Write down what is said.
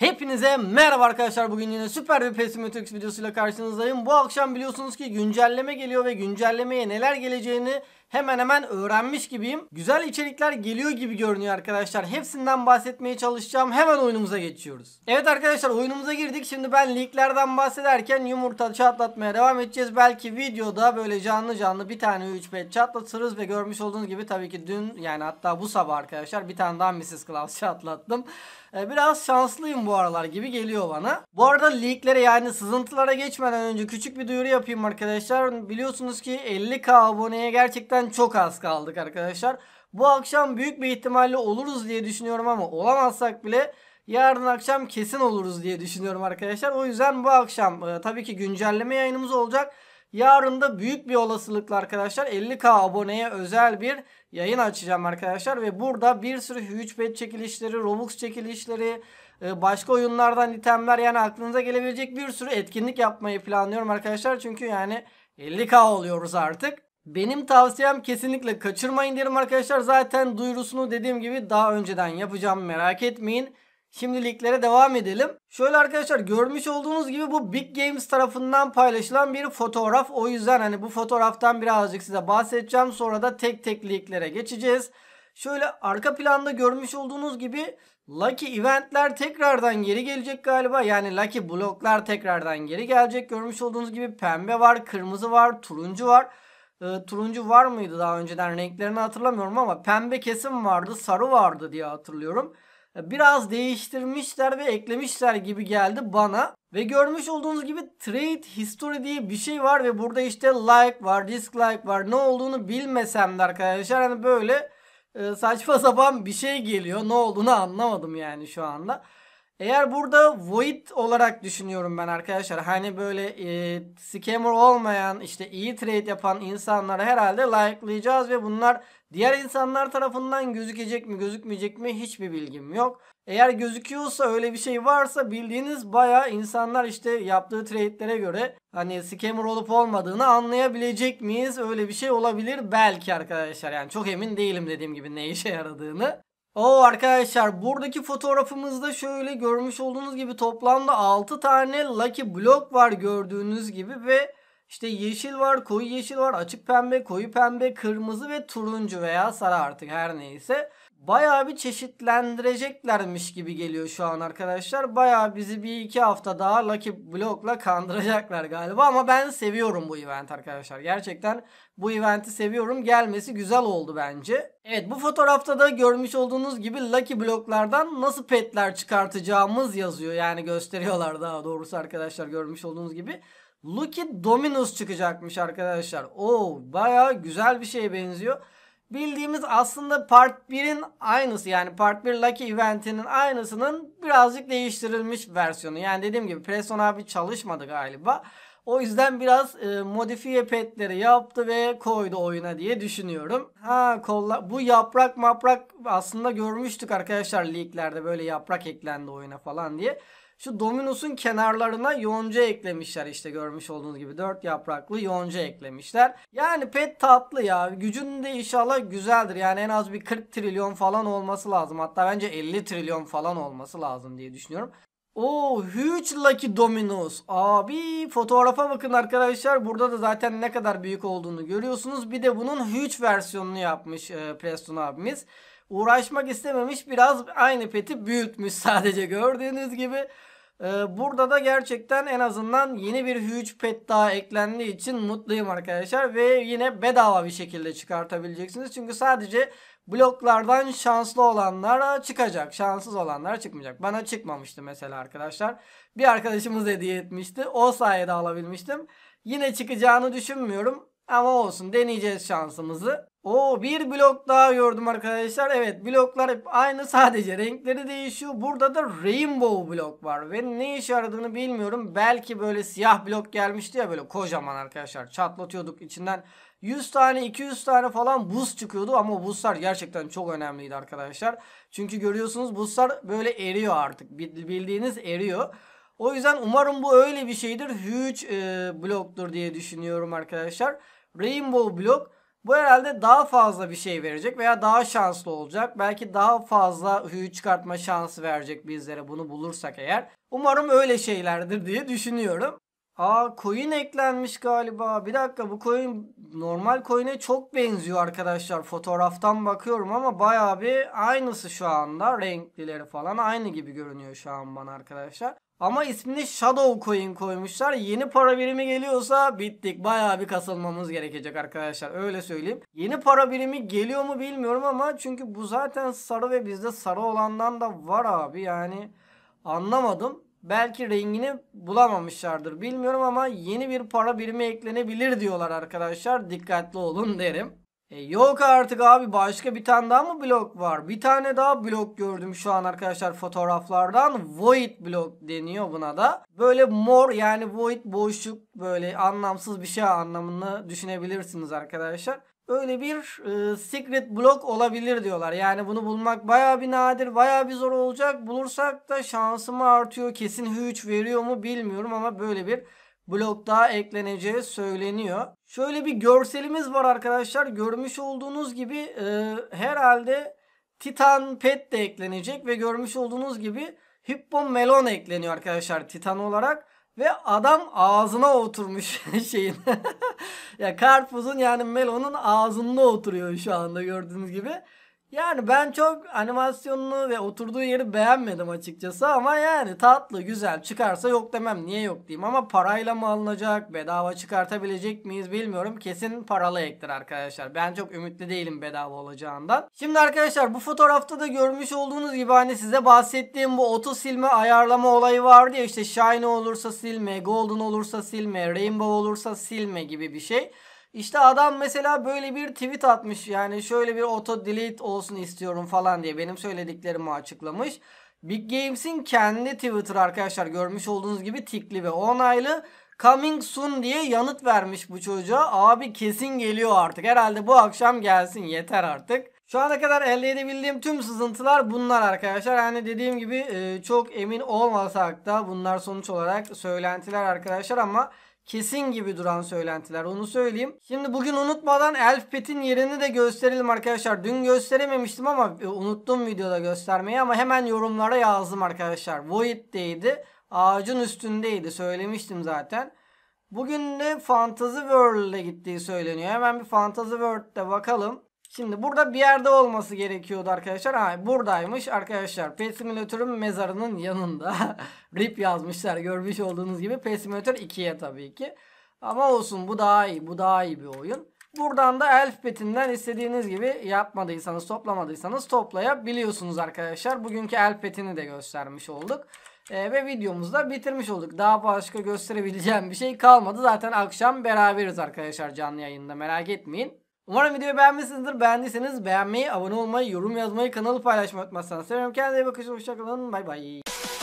Hepinize merhaba arkadaşlar. Bugün yine süper bir Pesimetrix videosuyla karşınızdayım. Bu akşam biliyorsunuz ki güncelleme geliyor ve güncellemeye neler geleceğini hemen hemen öğrenmiş gibiyim. Güzel içerikler geliyor gibi görünüyor arkadaşlar. Hepsinden bahsetmeye çalışacağım. Hemen oyunumuza geçiyoruz. Evet arkadaşlar oyunumuza girdik. Şimdi ben linklerden bahsederken yumurta çatlatmaya devam edeceğiz. Belki videoda böyle canlı canlı bir tane 3 pet çatlatırız ve görmüş olduğunuz gibi tabii ki dün yani hatta bu sabah arkadaşlar bir tane daha Mrs. Claus çatlattım. Ee, biraz şanslıyım bu aralar gibi geliyor bana. Bu arada leaklere yani sızıntılara geçmeden önce küçük bir duyuru yapayım arkadaşlar. Biliyorsunuz ki 50k aboneye gerçekten gerçekten çok az kaldık arkadaşlar. Bu akşam büyük bir ihtimalle oluruz diye düşünüyorum ama olamazsak bile yarın akşam kesin oluruz diye düşünüyorum arkadaşlar. O yüzden bu akşam e, tabii ki güncelleme yayınımız olacak. Yarın da büyük bir olasılıkla arkadaşlar 50k aboneye özel bir yayın açacağım arkadaşlar. Ve burada bir sürü huge pet çekilişleri, robux çekilişleri, e, başka oyunlardan itemler yani aklınıza gelebilecek bir sürü etkinlik yapmayı planlıyorum arkadaşlar. Çünkü yani 50k oluyoruz artık. Benim tavsiyem kesinlikle kaçırmayın derim arkadaşlar. Zaten duyurusunu dediğim gibi daha önceden yapacağım merak etmeyin. şimdiliklere devam edelim. Şöyle arkadaşlar görmüş olduğunuz gibi bu Big Games tarafından paylaşılan bir fotoğraf. O yüzden hani bu fotoğraftan birazcık size bahsedeceğim. Sonra da tek tek liglere geçeceğiz. Şöyle arka planda görmüş olduğunuz gibi Lucky eventler tekrardan geri gelecek galiba. Yani Lucky bloklar tekrardan geri gelecek. Görmüş olduğunuz gibi pembe var, kırmızı var, turuncu var e, turuncu var mıydı daha önceden renklerini hatırlamıyorum ama pembe kesim vardı sarı vardı diye hatırlıyorum. Ee, biraz değiştirmişler ve eklemişler gibi geldi bana. Ve görmüş olduğunuz gibi trade history diye bir şey var ve burada işte like var, dislike var. Ne olduğunu bilmesem de arkadaşlar hani böyle e, saçma sapan bir şey geliyor. Ne olduğunu anlamadım yani şu anda. Eğer burada void olarak düşünüyorum ben arkadaşlar. Hani böyle e, scammer olmayan işte iyi trade yapan insanları herhalde likelayacağız ve bunlar diğer insanlar tarafından gözükecek mi gözükmeyecek mi hiçbir bilgim yok. Eğer gözüküyorsa öyle bir şey varsa bildiğiniz baya insanlar işte yaptığı trade'lere göre hani scammer olup olmadığını anlayabilecek miyiz? Öyle bir şey olabilir belki arkadaşlar. Yani çok emin değilim dediğim gibi ne işe yaradığını. O arkadaşlar buradaki fotoğrafımızda şöyle görmüş olduğunuz gibi toplamda 6 tane lucky block var gördüğünüz gibi ve işte yeşil var, koyu yeşil var, açık pembe, koyu pembe, kırmızı ve turuncu veya sarı artık her neyse. Bayağı bir çeşitlendireceklermiş gibi geliyor şu an arkadaşlar. Bayağı bizi bir iki hafta daha Lucky Block'la kandıracaklar galiba. Ama ben seviyorum bu event arkadaşlar. Gerçekten bu eventi seviyorum. Gelmesi güzel oldu bence. Evet bu fotoğrafta da görmüş olduğunuz gibi Lucky Block'lardan nasıl petler çıkartacağımız yazıyor. Yani gösteriyorlar daha doğrusu arkadaşlar görmüş olduğunuz gibi. Lucky Dominus çıkacakmış arkadaşlar. Oo baya güzel bir şeye benziyor. Bildiğimiz aslında Part 1'in aynısı yani Part 1 Lucky Event'inin aynısının birazcık değiştirilmiş versiyonu. Yani dediğim gibi Preston abi çalışmadı galiba. O yüzden biraz e, modifiye petleri yaptı ve koydu oyuna diye düşünüyorum. Ha kolla bu yaprak maprak aslında görmüştük arkadaşlar leaklerde böyle yaprak eklendi oyuna falan diye. Şu Dominus'un kenarlarına yonca eklemişler işte görmüş olduğunuz gibi. Dört yapraklı yonca eklemişler. Yani pet tatlı ya. Gücün de inşallah güzeldir. Yani en az bir 40 trilyon falan olması lazım. Hatta bence 50 trilyon falan olması lazım diye düşünüyorum. Oo huge lucky dominoes. Abi fotoğrafa bakın arkadaşlar. Burada da zaten ne kadar büyük olduğunu görüyorsunuz. Bir de bunun huge versiyonunu yapmış e, Preston abimiz. Uğraşmak istememiş biraz aynı peti büyütmüş sadece gördüğünüz gibi. E, burada da gerçekten en azından yeni bir huge pet daha eklendiği için mutluyum arkadaşlar. Ve yine bedava bir şekilde çıkartabileceksiniz. Çünkü sadece bloklardan şanslı olanlara çıkacak. Şanssız olanlara çıkmayacak. Bana çıkmamıştı mesela arkadaşlar. Bir arkadaşımız hediye etmişti. O sayede alabilmiştim. Yine çıkacağını düşünmüyorum. Ama olsun deneyeceğiz şansımızı. O bir blok daha gördüm arkadaşlar. Evet bloklar hep aynı sadece renkleri değişiyor. Burada da rainbow blok var ve ne işe yaradığını bilmiyorum. Belki böyle siyah blok gelmişti ya böyle kocaman arkadaşlar çatlatıyorduk içinden. 100 tane 200 tane falan buz çıkıyordu ama buzlar gerçekten çok önemliydi arkadaşlar. Çünkü görüyorsunuz buzlar böyle eriyor artık bildiğiniz eriyor. O yüzden umarım bu öyle bir şeydir. Huge e, bloktur diye düşünüyorum arkadaşlar. Rainbow blok. Bu herhalde daha fazla bir şey verecek veya daha şanslı olacak. Belki daha fazla hüyü çıkartma şansı verecek bizlere bunu bulursak eğer. Umarım öyle şeylerdir diye düşünüyorum. Aa coin eklenmiş galiba. Bir dakika bu coin normal coin'e çok benziyor arkadaşlar. Fotoğraftan bakıyorum ama bayağı bir aynısı şu anda. Renklileri falan aynı gibi görünüyor şu an bana arkadaşlar. Ama ismini Shadow Coin koymuşlar. Yeni para birimi geliyorsa bittik. Bayağı bir kasılmamız gerekecek arkadaşlar. Öyle söyleyeyim. Yeni para birimi geliyor mu bilmiyorum ama çünkü bu zaten sarı ve bizde sarı olandan da var abi. Yani anlamadım. Belki rengini bulamamışlardır bilmiyorum ama yeni bir para birimi eklenebilir diyorlar arkadaşlar. Dikkatli olun derim. E yok artık abi başka bir tane daha mı blok var? Bir tane daha blok gördüm şu an arkadaşlar fotoğraflardan. Void blok deniyor buna da. Böyle mor yani void boşluk böyle anlamsız bir şey anlamını düşünebilirsiniz arkadaşlar. Böyle bir e, secret blok olabilir diyorlar. Yani bunu bulmak baya bir nadir, baya bir zor olacak. Bulursak da şansımı artıyor. Kesin hüç veriyor mu bilmiyorum ama böyle bir blok daha ekleneceği söyleniyor. Şöyle bir görselimiz var arkadaşlar. Görmüş olduğunuz gibi e, herhalde Titan Pet de eklenecek ve görmüş olduğunuz gibi Hippo Melon ekleniyor arkadaşlar Titan olarak. Ve adam ağzına oturmuş şeyin. ya karpuzun yani melonun ağzında oturuyor şu anda gördüğünüz gibi. Yani ben çok animasyonunu ve oturduğu yeri beğenmedim açıkçası ama yani tatlı güzel çıkarsa yok demem niye yok diyeyim ama parayla mı alınacak bedava çıkartabilecek miyiz bilmiyorum kesin paralı ektir arkadaşlar ben çok ümitli değilim bedava olacağından. Şimdi arkadaşlar bu fotoğrafta da görmüş olduğunuz gibi hani size bahsettiğim bu oto silme ayarlama olayı vardı ya işte shine olursa silme golden olursa silme rainbow olursa silme gibi bir şey. İşte adam mesela böyle bir tweet atmış yani şöyle bir auto delete olsun istiyorum falan diye benim söylediklerimi açıklamış. Big Games'in kendi Twitter arkadaşlar görmüş olduğunuz gibi tikli ve onaylı. Coming soon diye yanıt vermiş bu çocuğa. Abi kesin geliyor artık. Herhalde bu akşam gelsin yeter artık. Şu ana kadar elde edebildiğim tüm sızıntılar bunlar arkadaşlar. Yani dediğim gibi e, çok emin olmasak da bunlar sonuç olarak söylentiler arkadaşlar ama kesin gibi duran söylentiler onu söyleyeyim. Şimdi bugün unutmadan Elf Pet'in yerini de gösterelim arkadaşlar. Dün gösterememiştim ama e, unuttum videoda göstermeyi ama hemen yorumlara yazdım arkadaşlar. Void'deydi. Ağacın üstündeydi söylemiştim zaten. Bugün de Fantasy World'e gittiği söyleniyor. Hemen bir Fantasy World'de bakalım. Şimdi burada bir yerde olması gerekiyordu arkadaşlar. Ha buradaymış arkadaşlar. Pet mezarının yanında. RIP yazmışlar görmüş olduğunuz gibi. Pet Simulator 2'ye tabii ki. Ama olsun bu daha iyi. Bu daha iyi bir oyun. Buradan da elf petinden istediğiniz gibi yapmadıysanız toplamadıysanız toplayabiliyorsunuz arkadaşlar. Bugünkü elf petini de göstermiş olduk. Ee, ve videomuzu da bitirmiş olduk. Daha başka gösterebileceğim bir şey kalmadı. Zaten akşam beraberiz arkadaşlar canlı yayında merak etmeyin. Umarım videoyu beğenmişsinizdir. Beğendiyseniz beğenmeyi, abone olmayı, yorum yazmayı, kanalı paylaşmayı unutmazsanız. Seviyorum kendinize iyi bakın. Hoşçakalın. Bay bay.